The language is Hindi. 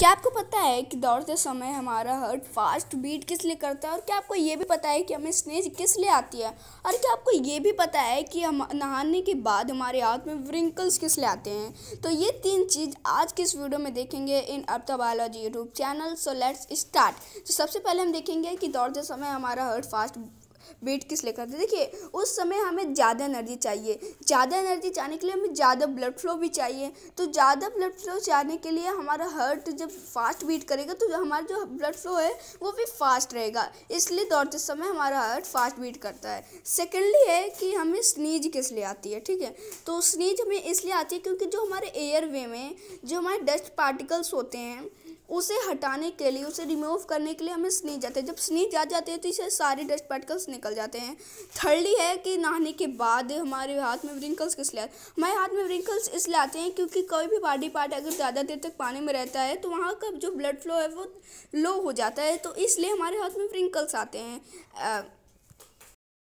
क्या आपको पता है कि दौड़ते समय हमारा हर्ट फास्ट बीट किस लिए करता है और क्या आपको ये भी पता है कि हमें स्नेज किस लिए आती है और क्या आपको ये भी पता है कि हम नहाने के बाद हमारे हाथ में व्रिंकल्स किस लिए आते हैं तो ये तीन चीज़ आज की इस वीडियो में देखेंगे in Artha biology YouTube channel so let's start तो सबसे पहले हम देखेंगे कि दौड़ते समय हमारा हर्ट फास्ट वेट किस लिए करते हैं देखिए उस समय हमें ज़्यादा एनर्जी चाहिए ज़्यादा एनर्जी चाहने के लिए हमें ज़्यादा ब्लड फ्लो भी चाहिए तो ज़्यादा ब्लड फ्लो चाहने के लिए हमारा हार्ट जब फास्ट बीट करेगा तो हमारा जो ब्लड फ्लो है वो भी फास्ट रहेगा इसलिए दौड़ते समय हमारा हार्ट फास्ट बीट करता है सेकेंडली है कि हमें स्नीज किस लिए आती है ठीक है तो स्नीज हमें इसलिए आती है क्योंकि जो हमारे एयर वे में जो हमारे डस्ट पार्टिकल्स होते हैं उसे हटाने के लिए उसे रिमूव करने के लिए हमें स्नीज जाते हैं जब स्नीज आ जाते हैं तो इसे सारे डस्ट पार्टिकल्स निकल जाते हैं थर्डली है कि नहाने के बाद हमारे हाथ में व्रिंकल्स किस लिए हमारे हाथ में व्रिंकल्स इसलिए आते हैं क्योंकि कोई भी बॉडी पार्ट अगर ज़्यादा देर तक पानी में रहता है तो वहाँ का जो ब्लड फ्लो है वो लो हो जाता है तो इसलिए हमारे हाथ में व्रिंकल्स आते हैं